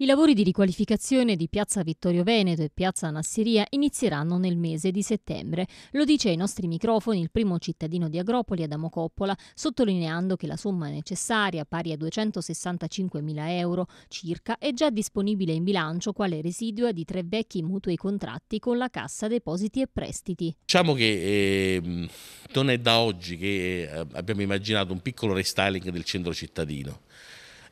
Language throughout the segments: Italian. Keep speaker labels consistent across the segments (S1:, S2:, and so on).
S1: I lavori di riqualificazione di Piazza Vittorio Veneto e Piazza Nasseria inizieranno nel mese di settembre. Lo dice ai nostri microfoni il primo cittadino di Agropoli, Adamo Coppola, sottolineando che la somma necessaria, pari a 265 mila euro circa, è già disponibile in bilancio quale residua di tre vecchi mutui contratti con la Cassa Depositi e Prestiti.
S2: Diciamo che eh, non è da oggi che eh, abbiamo immaginato un piccolo restyling del centro cittadino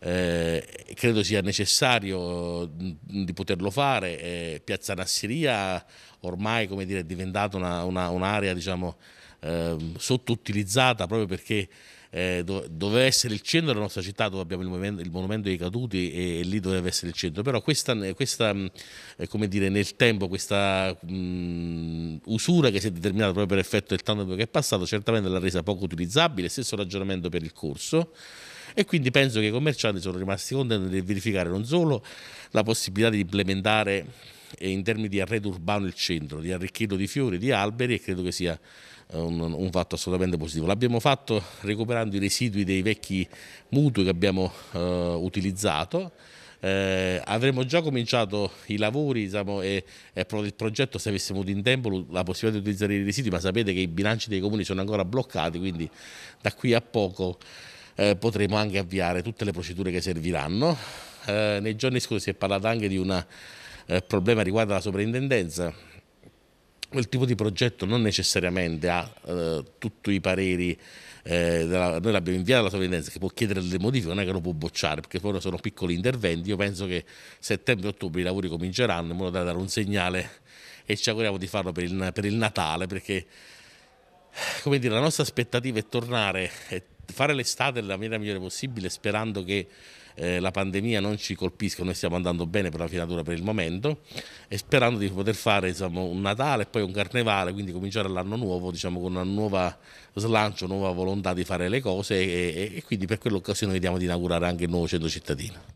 S2: eh, credo sia necessario di poterlo fare. Eh, Piazza Nasseria ormai dire, è diventata una, una, un'area diciamo, eh, sottoutilizzata proprio perché eh, dove, doveva essere il centro della nostra città dove abbiamo il, monumento, il monumento dei caduti e, e, lì doveva essere il centro, però questa, eh, questa eh, dire, nel tempo, questa mh, usura che si è determinata proprio per effetto del tanto che è passato, certamente l'ha resa poco utilizzabile, stesso ragionamento per il corso e quindi penso che i commercianti sono rimasti contenti di verificare non solo la possibilità di implementare eh, in termini di arredo urbano il centro, di arricchirlo di fiori, di alberi e credo che sia eh, un, un, fatto assolutamente positivo. L'abbiamo fatto recuperando i residui dei vecchi mutui che abbiamo eh, utilizzato. Eh, avremmo già cominciato i lavori diciamo, e, e, il progetto se avessimo avuto in tempo la possibilità di utilizzare i residui, ma sapete che i bilanci dei comuni sono ancora bloccati, quindi da qui a poco eh, potremo anche avviare tutte le procedure che serviranno. Eh, nei giorni scorsi si è parlato anche di un eh, problema riguardo alla sovrintendenza. Quel tipo di progetto non necessariamente ha eh, tutti i pareri eh, della, noi l'abbiamo inviato alla sovrintendenza che può chiedere le modifiche, non è che lo può bocciare perché poi sono piccoli interventi. Io penso che settembre-ottobre i lavori cominceranno in modo da dare un segnale e ci auguriamo di farlo per il, per il Natale perché come dire, la nostra aspettativa è tornare, è fare l'estate nella maniera migliore possibile sperando che eh, la pandemia non ci colpisca, noi stiamo andando bene per la finatura per il momento e sperando di poter fare diciamo, un Natale e poi un carnevale, quindi cominciare l'anno nuovo diciamo, con un nuovo slancio, una nuova volontà di fare le cose e, e, e quindi per quell'occasione vediamo di inaugurare anche il nuovo centro cittadino.